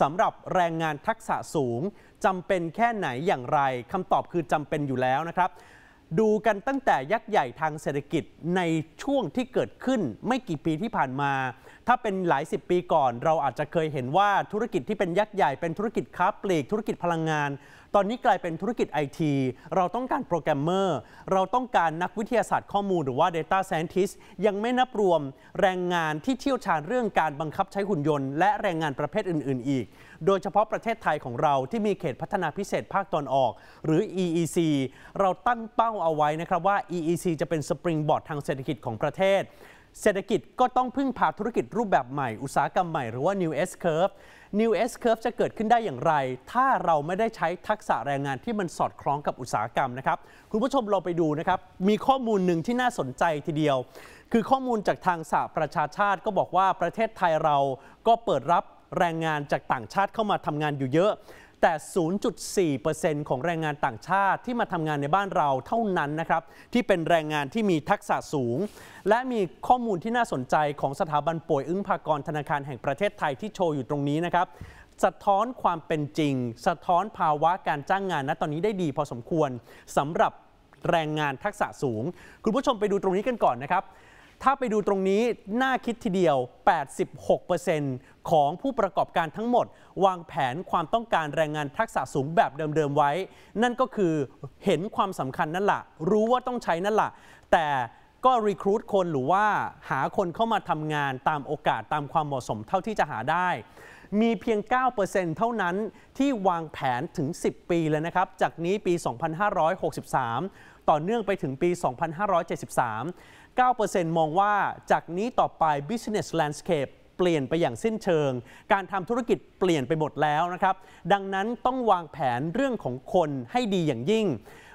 สำหรับแรงงานทักษะสูงจำเป็นแค่ไหนอย่างไรคำตอบคือจำเป็นอยู่แล้วนะครับ ดูกันตั้งแต่ยักษ์ใหญ่ทางเศรษฐกิจในช่วงที่เกิดขึ้นไม่กี่ปีที่ผ่านมา ถ้าเป็นหลายสิบปีก่อน เราอาจจะเคยเห็นว่าธุรกิจที่เป็นยักษ์ใหญ่เป็นธุรกิจค้าปลีก ธุรกิจพลังงานตอนนี้กลายเป็นธุรกิจไอทีเราต้องการโปรแกรมเมอร์เราต้องการนักวิทยาศาสตร์ข้อมูลหรือว่า Data Scientist ยังไม่นับรวมแรงงานที่เชี่ยวชาญเรื่องการบังคับใช้หุ่นยนต์และแรงงานประเภทอื่นๆ อีก โดยเฉพาะประเทศไทยของเราที่มีเขตพัฒนาพิเศษภาคตอนออก หรือ EEC เราตั้งเป้าเอาไว้นะครับว่า EEC จะเป็นสปริงบอร์ดทางเศรษฐกิจของประเทศเศรษฐกิจก็ต้องพึ่งพาธุรกิจรูปแบบใหม่ อุตสาหกรรมใหม่หรือว่า new S curve new S curve จะเกิดขึ้นได้อย่างไร ถ้าเราไม่ได้ใช้ทักษะแรงงานที่มันสอดคล้องกับอุตสาหกรรมนะครับ คุณผู้ชมเราไปดูนะครับ มีข้อมูลหนึ่งที่น่าสนใจทีเดียว คือข้อมูลจากทางสหประชาชาติ ก็บอกว่าประเทศไทยเราก็เปิดรับแรงงานจากต่างชาติเข้ามาทำงานอยู่เยอะแต่ 0.4%ของแรงงานต่างชาติที่มาทำงานในบ้านเราเท่านั้นนะครับ ที่เป็นแรงงานที่มีทักษะสูง และมีข้อมูลที่น่าสนใจของสถาบันป่วยอึ้งภากรธนาคารแห่งประเทศไทยที่โชว์อยู่ตรงนี้นะครับ สะท้อนความเป็นจริง สะท้อนภาวะการจ้างงานณตอนนี้ได้ดี พอสมควรสำหรับแรงงานทักษะสูงคุณผู้ชมไปดูตรงนี้กันก่อนนะครับ ถ้าไปดูตรงนี้น่าคิดทีเดียว86%ของผู้ประกอบการทั้งหมด วางแผนความต้องการแรงงานทักษะสูงแบบเดิม ๆ ไว้ นั่นก็คือเห็นความสำคัญนั่นแหละ รู้ว่าต้องใช้นั่นแหละแต่ก็รีคูดคนหรือว่าหาคนเข้ามาทำงานตามโอกาสตามความเหมาะสมเท่าที่จะหาได้ มีเพียง 9%เท่านั้นที่วางแผนถึง 10 ปีเลยนะครับ จากนี้ปี 2563 ต่อเนื่องไปถึงปี 2573 9%มองว่าจากนี้ต่อไป business landscape เปลี่ยนไปอย่างสิ้นเชิง การทำธุรกิจเปลี่ยนไปหมดแล้วนะครับ ดังนั้นต้องวางแผนเรื่องของคนให้ดีอย่างยิ่ง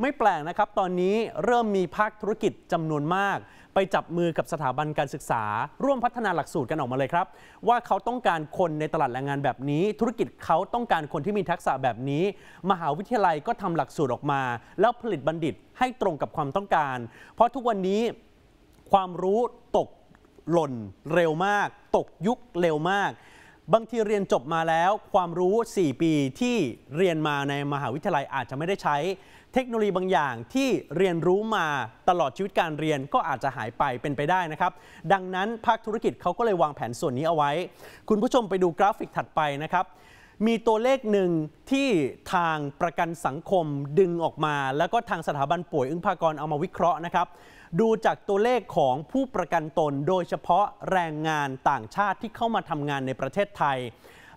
ไม่แปลกนะครับตอนนี้เริ่มมีภาคธุรกิจจำนวนมาก ไปจับมือกับสถาบันการศึกษา ร่วมพัฒนาหลักสูตรกันออกมาเลยครับ ว่าเขาต้องการคนในตลาดแรงงานแบบนี้ ธุรกิจเขาต้องการคนที่มีทักษะแบบนี้ มหาวิทยาลัยก็ทำหลักสูตรออกมา แล้วผลิตบัณฑิตให้ตรงกับความต้องการ เพราะทุกวันนี้ความรู้ตกหล่นเร็วมาก ตกยุคเร็วมาก บางทีเรียนจบมาแล้วความรู้ 4 ปีที่เรียนมาในมหาวิทยาลัยอาจจะไม่ได้ใช้ เทคโนโลยีบางอย่างที่เรียนรู้มาตลอดชีวิตการเรียนก็อาจจะหายไปเป็นไปได้นะครับ ดังนั้นภาคธุรกิจเขาก็เลยวางแผนส่วนนี้เอาไว้ คุณผู้ชมไปดูกราฟิกถัดไปนะครับ มีตัวเลขหนึ่งที่ทางประกันสังคมดึงออกมา แล้วก็ทางสถาบันป่วยอึ้งพากรเอามาวิเคราะห์นะครับดูจากตัวเลขของผู้ประกันตน โดยเฉพาะแรงงานต่างชาติที่เข้ามาทำงานในประเทศไทย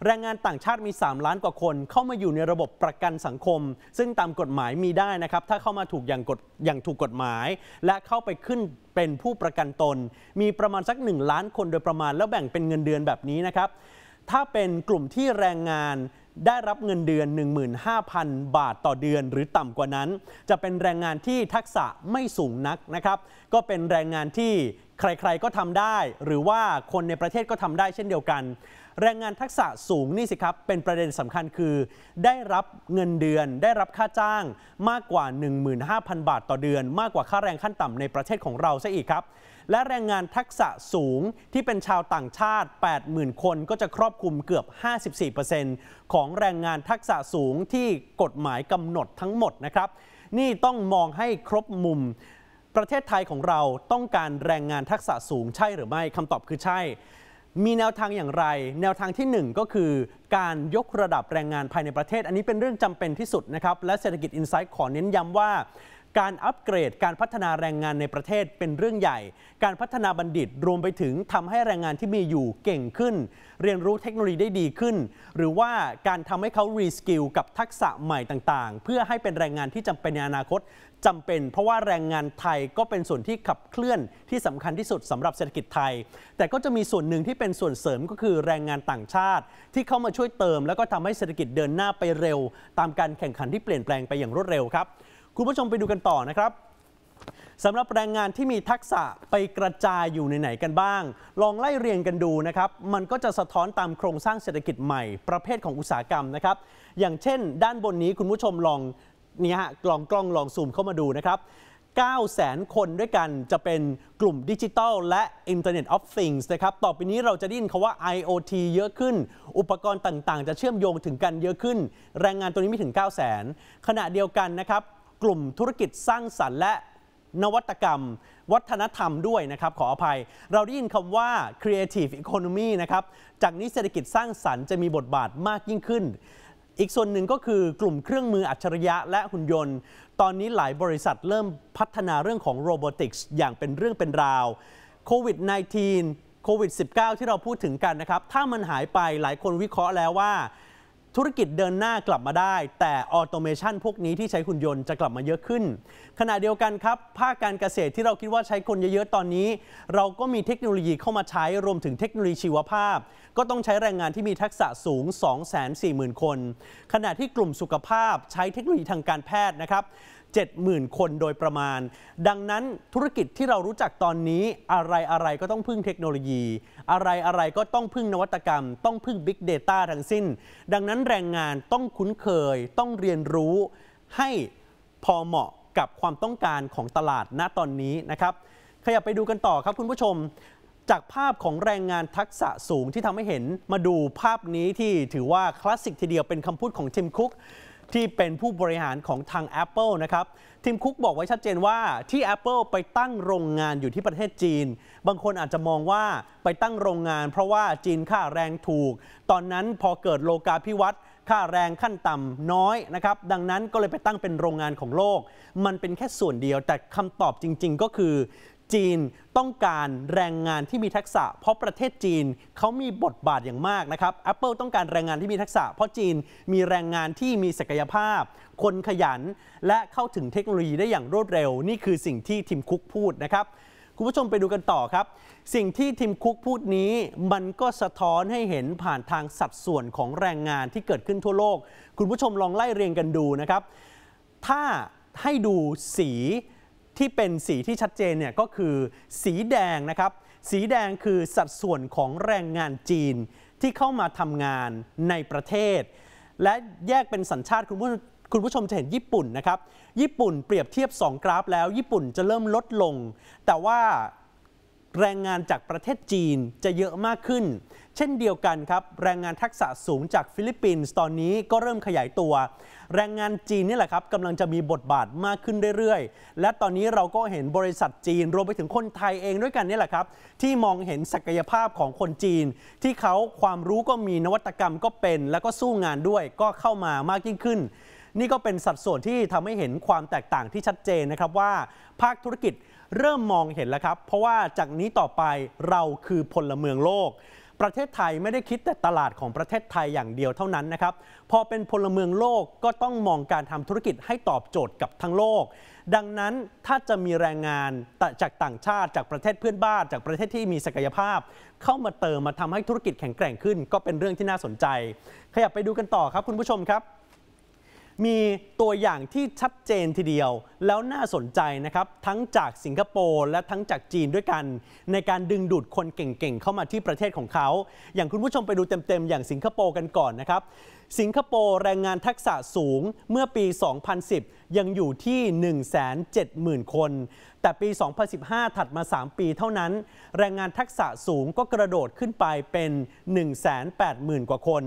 แรงงานต่างชาติมี 3 ล้านกว่าคน เข้ามาอยู่ในระบบประกันสังคม ซึ่งตามกฎหมายมีได้นะครับ ถ้าเข้ามาถูกอย่างกฎอย่างถูกกฎหมาย และเข้าไปขึ้นเป็นผู้ประกันตน มีประมาณสัก 1 ล้านคนโดยประมาณแล้วแบ่งเป็นเงินเดือนแบบนี้นะครับถ้าเป็นกลุ่มที่แรงงานได้รับเงินเดือน15,000 บาทต่อเดือนหรือต่ำกว่านั้น จะเป็นแรงงานที่ทักษะไม่สูงนักนะครับ ก็เป็นแรงงานที่ใครๆก็ทำได้ หรือว่าคนในประเทศก็ทำได้เช่นเดียวกัน แรงงานทักษะสูงนี่สิครับ เป็นประเด็นสำคัญคือ ได้รับเงินเดือนได้รับค่าจ้าง มากกว่า 15,000 บาทต่อเดือน มากกว่าค่าแรงขั้นต่ำในประเทศของเราซะอีกครับและแรงงานทักษะสูงที่เป็นชาวต่างชาติ 80,000 คนก็จะครอบคลุมเกือบ 54%ของแรงงานทักษะสูงที่กฎหมายกำหนดทั้งหมดนะครับ นี่ต้องมองให้ครบมุม ประเทศไทยของเราต้องการแรงงานทักษะสูงใช่หรือไม่คำตอบคือใช่ มีแนวทางอย่างไร แนวทางที่ 1 ก็คือ การยกระดับแรงงานภายในประเทศ อันนี้เป็นเรื่องจำเป็นที่สุดนะครับและเศรษฐกิจอินไซต์ขอเน้นย้ำว่าการอัปเกรด การพัฒนาแรงงานในประเทศเป็นเรื่องใหญ่ การพัฒนาบัณฑิตรวมไปถึงทำให้แรงงานที่มีอยู่เก่งขึ้น เรียนรู้เทคโนโลยีได้ดีขึ้น หรือว่าการทำให้เขารีสกิลกับทักษะใหม่ต่างๆ เพื่อให้เป็นแรงงานที่จำเป็นในอนาคต จำเป็น เพราะว่าแรงงานไทยก็เป็นส่วนที่ขับเคลื่อน ที่สำคัญที่สุดสำหรับเศรษฐกิจไทย แต่ก็จะมีส่วนหนึ่งที่เป็นส่วนเสริมก็คือ แรงงานต่างชาติ ที่เข้ามาช่วยเติมแล้วก็ทำให้เศรษฐกิจเดินหน้าไปเร็ว ตามการแข่งขันที่เปลี่ยนแปลงไปอย่างรวดเร็วครับคุณผู้ชมไปดูกันต่อนะครับสำหรับแรงงานที่มีทักษะไปกระจายอยู่ไหนๆกันบ้าง ลองไล่เรียงกันดูนะครับ มันก็จะสะท้อนตามโครงสร้างเศรษฐกิจใหม่ประเภทของอุตสาหกรรมนะครับ อย่างเช่นด้านบนนี้คุณผู้ชมลองนี่ฮะลองกล้องลองซูมเข้ามาดูนะครับ9 0 0 0 0คนด้วยกันจะเป็นกลุ่มดิจิทัลและ Internet of Things นะครับต่อไปนี้เราจะได้ยินคาว่า IoT เยอะขึ้น อุปกรณ์ต่างๆ จะเชื่อมโยงถึงกันเยอะขึ้น แรงงานตัวนี้มีถึง900,000 ขณะเดียวกันนะครับกลุ่มธุรกิจสร้างสรรค์และนวัตกรรม วัฒนธรรมด้วยนะครับขออภัย เราได้ยินคำว่า creative economy นะครับ จากนี้เศรษฐกิจสร้างสรรค์จะมีบทบาทมากยิ่งขึ้น อีกส่วนหนึ่งก็คือกลุ่มเครื่องมืออัจฉริยะและหุ่นยนต์ ตอนนี้หลายบริษัทเริ่มพัฒนาเรื่องของโรบอติกส์อย่างเป็นเรื่องเป็นราวโควิด -19 โควิด -19 ที่เราพูดถึงกันนะครับถ้ามันหายไปหลายคนวิเคราะห์แล้วว่าธุรกิจเดินหน้ากลับมาได้ แต่ออโตเมชันพวกนี้ที่ใช้หุ่นยนต์จะกลับมาเยอะขึ้นขณะเดียวกันครับภาคการเกษตรที่เราคิดว่าใช้คนเยอะๆตอนนี้ เราก็มีเทคโนโลยีเข้ามาใช้ รวมถึงเทคโนโลยีชีวภาพ ก็ต้องใช้แรงงานที่มีทักษะสูง 240,000 คน ขณะที่กลุ่มสุขภาพ ใช้เทคโนโลยีทางการแพทย์นะครับ70,000 คนโดยประมาณ ดังนั้นธุรกิจที่เรารู้จักตอนนี้อะไรอะไรก็ต้องพึ่งเทคโนโลยี อะไรอะไรก็ต้องพึ่งนวัตกรรม ต้องพึ่ง Big Data ทั้งสิ้น ดังนั้นแรงงานต้องคุ้นเคย ต้องเรียนรู้ให้พอเหมาะกับความต้องการของตลาดณตอนนี้ นะครับ ขยับไปดูกันต่อครับคุณผู้ชม จากภาพของแรงงานทักษะสูงที่ทำให้เห็น มาดูภาพนี้ที่ถือว่าคลาสสิกทีเดียวเป็นคำพูดของทิมคุกที่เป็นผู้บริหารของทาง Apple นะครับ ทีมคุกบอกไว้ชัดเจนว่า ที่ Apple ไปตั้งโรงงานอยู่ที่ประเทศจีน บางคนอาจจะมองว่าไปตั้งโรงงานเพราะว่าจีนค่าแรงถูก ตอนนั้นพอเกิดโลกาพิวัต์ค่าแรงขั้นต่ำน้อยนะครับ ดังนั้นก็เลยไปตั้งเป็นโรงงานของโลก มันเป็นแค่ส่วนเดียวแต่คำตอบจริงๆ ก็คือจีนต้องการแรงงานที่มีทักษะ เพราะประเทศจีนเขามีบทบาทอย่างมากนะครับ Apple ต้องการแรงงานที่มีทักษะ เพราะจีนมีแรงงานที่มีศักยภาพ คนขยัน และเข้าถึงเทคโนโลยีได้อย่างรวดเร็ว นี่คือสิ่งที่ทิมคุกพูดนะครับ คุณผู้ชมไปดูกันต่อครับ สิ่งที่ทิมคุกพูดนี้ มันก็สะท้อนให้เห็นผ่านทางสัดส่วนของแรงงานที่เกิดขึ้นทั่วโลก คุณผู้ชมลองไล่เรียงกันดูนะครับถ้าให้ดูสีที่เป็นสีที่ชัดเจนเนี่ยก็คือสีแดงนะครับ สีแดงคือสัดส่วนของแรงงานจีนที่เข้ามาทำงานในประเทศ และแยกเป็นสัญชาติคุณผู้คุณผู้ชมจะเห็นญี่ปุ่นนะครับ ญี่ปุ่นเปรียบเทียบ 2 กราฟแล้ว ญี่ปุ่นจะเริ่มลดลง แต่ว่าแรงงานจากประเทศจีนจะเยอะมากขึ้น เช่นเดียวกันครับแรงงานทักษะสูงจากฟิลิปปินส์ตอนนี้ก็เริ่มขยายตัว แรงงานจีนนี่แหละครับกำลังจะมีบทบาทมากขึ้นเรื่อยๆ และตอนนี้เราก็เห็นบริษัทจีน รวมไปถึงคนไทยเองด้วยกันนี่แหละครับ ที่มองเห็นศักยภาพของคนจีน ที่เขาความรู้ก็มีนวัตกรรมก็เป็น แล้วก็สู้งานด้วยก็เข้ามามากยิ่งขึ้นนี่ก็เป็นสัดส่วนที่ทำให้เห็นความแตกต่างที่ชัดเจนนะครับว่าภาคธุรกิจเริ่มมองเห็นแล้วครับ เพราะว่าจากนี้ต่อไปเราคือพลเมืองโลก ประเทศไทยไม่ได้คิดแต่ตลาดของประเทศไทยอย่างเดียวเท่านั้นนะครับ พอเป็นพลเมืองโลกก็ต้องมองการทำธุรกิจให้ตอบโจทย์กับทั้งโลก ดังนั้นถ้าจะมีแรงงานจากต่างชาติจากประเทศเพื่อนบ้านจากประเทศที่มีศักยภาพ เข้ามาเติมมาทำให้ธุรกิจแข็งแกร่งขึ้น ก็เป็นเรื่องที่น่าสนใจ ขยับไปดูกันต่อครับ คุณผู้ชมครับมีตัวอย่างที่ชัดเจนทีเดียวแล้วน่าสนใจนะครับ ทั้งจากสิงคโปร์ และทั้งจากจีนด้วยกัน ในการดึงดูดคนเก่งๆ เข้ามาที่ประเทศของเขา อย่างคุณผู้ชมไปดูเต็มๆ อย่างสิงคโปร์กันก่อนนะครับ สิงคโปร์แรงงานทักษะสูงเมื่อปี 2010 ยังอยู่ที่ 170,000 คนแต่ปี 2015 ถัดมา 3 ปีเท่านั้น แรงงานทักษะสูงก็กระโดดขึ้นไปเป็น 180,000 กว่าคน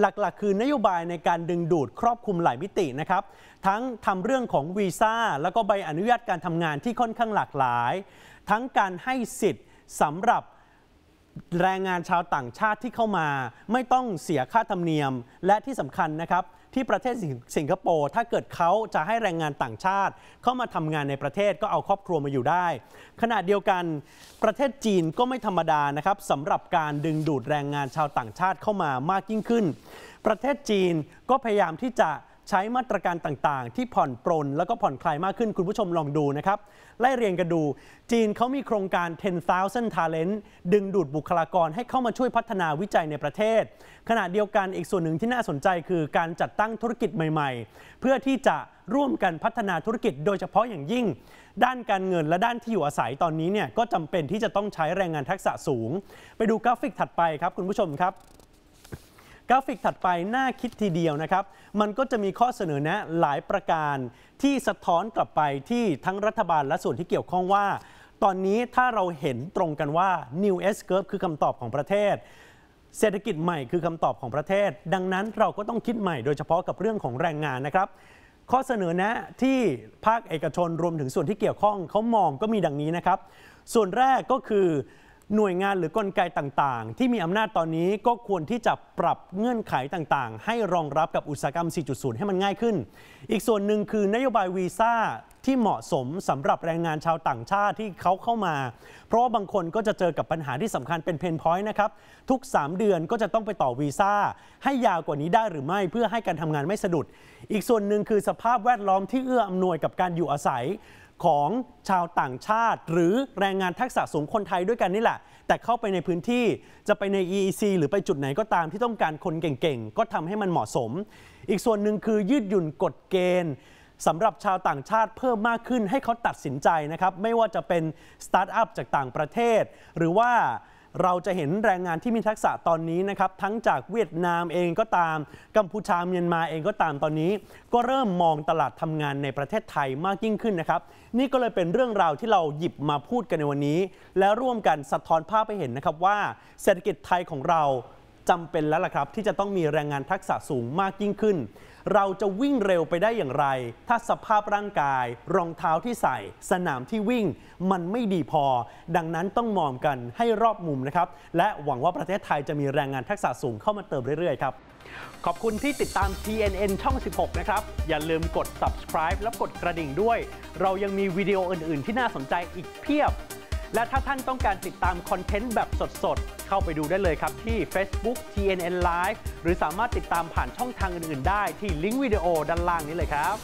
หลักๆ คือนโยบายในการดึงดูดครอบคลุมหลายมิตินะครับ ทั้งทำเรื่องของวีซ่า แล้วก็ใบอนุญาตการทำงานที่ค่อนข้างหลากหลาย ทั้งการให้สิทธิ์สำหรับแรงงานชาวต่างชาติที่เข้ามา ไม่ต้องเสียค่าธรรมเนียมและที่สำคัญนะครับที่ประเทศสิงคโปร์ถ้าเกิดเขาจะให้แรงงานต่างชาติ เข้ามาทำงานในประเทศก็เอาครอบครัวมาอยู่ได้ ขณะเดียวกัน ประเทศจีนก็ไม่ธรรมดานะครับสำหรับการดึงดูดแรงงานชาวต่างชาติเข้ามามากยิ่งขึ้น ประเทศจีนก็พยายามที่จะใช้มาตรการต่างๆ ที่ผ่อนปรนแล้วก็ผ่อนคลายมากขึ้นคุณผู้ชมลองดูนะครับไล่เรียงกันดูจีนเขามีโครงการ 10,000 Talent ดึงดูดบุคลากรให้เข้ามาช่วยพัฒนาวิจัยในประเทศ ขณะเดียวกันอีกส่วนหนึ่งที่น่าสนใจคือการจัดตั้งธุรกิจใหม่ ๆ เพื่อที่จะร่วมกันพัฒนาธุรกิจโดยเฉพาะอย่างยิ่ง ด้านการเงินและด้านที่อยู่อาศัยตอนนี้เนี่ยก็จำเป็นที่จะต้องใช้แรงงานทักษะสูง ไปดูกราฟิกถัดไปครับ คุณผู้ชมครับกราฟิกถัดไป น่าคิดทีเดียวนะครับ มันก็จะมีข้อเสนอแนะหลายประการที่สะท้อนกลับไปที่ทั้งรัฐบาลและส่วนที่เกี่ยวข้องว่า ตอนนี้ถ้าเราเห็นตรงกันว่า New S curve คือคำตอบของประเทศ เศรษฐกิจใหม่คือคำตอบของประเทศ ดังนั้นเราก็ต้องคิดใหม่โดยเฉพาะกับเรื่องของแรงงานนะครับ ข้อเสนอแนะที่ภาคเอกชนรวมถึงส่วนที่เกี่ยวข้องเขามองก็มีดังนี้นะครับ ส่วนแรกก็คือหน่วยงานหรือกลไกต่างๆ ที่มีอำนาจตอนนี้ก็ควรที่จะปรับเงื่อนไขต่างๆ ให้รองรับกับอุตสาหกรรม 4.0 ให้มันง่ายขึ้น อีกส่วนหนึ่งคือนโยบายวีซ่าที่เหมาะสมสำหรับแรงงานชาวต่างชาติที่เขาเข้ามา เพราะว่าบางคนก็จะเจอกับปัญหาที่สำคัญเป็นเพนพอยต์นะครับ ทุก 3 เดือนก็จะต้องไปต่อวีซ่าให้ยาวกว่านี้ได้หรือไม่ เพื่อให้การทำงานไม่สะดุด อีกส่วนหนึ่งคือสภาพแวดล้อมที่เอื้ออำนวยกับการอยู่อาศัยของชาวต่างชาติหรือแรงงานทักษะสูงคนไทยด้วยกันนี่แหละ แต่เข้าไปในพื้นที่จะไปใน EEC หรือไปจุดไหนก็ตามที่ต้องการคนเก่งๆ ก็ทำให้มันเหมาะสม อีกส่วนหนึ่งคือยืดหยุ่นกฎเกณฑ์สำหรับชาวต่างชาติเพิ่มมากขึ้นให้เขาตัดสินใจนะครับ ไม่ว่าจะเป็นสตาร์ทอัพจากต่างประเทศ หรือว่าเราจะเห็นแรงงานที่มีทักษะตอนนี้นะครับ ทั้งจากเวียดนามเองก็ตาม กัมพูชาเมียนมาเองก็ตามตอนนี้ ก็เริ่มมองตลาดทำงานในประเทศไทยมากยิ่งขึ้นนะครับ นี่ก็เลยเป็นเรื่องราวที่เราหยิบมาพูดกันในวันนี้ และร่วมกันสะท้อนภาพให้เห็นนะครับว่าเศรษฐกิจไทยของเราจำเป็นแล้วล่ะครับที่จะต้องมีแรงงานทักษะสูงมากยิ่งขึ้น เราจะวิ่งเร็วไปได้อย่างไร ถ้าสภาพร่างกายรองเท้าที่ใส่ สนามที่วิ่งมันไม่ดีพอ ดังนั้นต้องมองกันให้รอบมุมนะครับ และหวังว่าประเทศไทยจะมีแรงงานทักษะสูงเข้ามาเติมเรื่อย ๆ ครับ ขอบคุณที่ติดตาม TNN ช่อง 16 นะครับ อย่าลืมกด subscribe แล้วกดกระดิ่งด้วย เรายังมีวิดีโออื่นๆที่น่าสนใจอีกเพียบและถ้าท่านต้องการติดตามคอนเทนต์แบบสดๆ เข้าไปดูได้เลยครับที่ Facebook TNN Live หรือสามารถติดตามผ่านช่องทางอื่นๆได้ที่ลิงก์วิดีโอด้านล่างนี้เลยครับ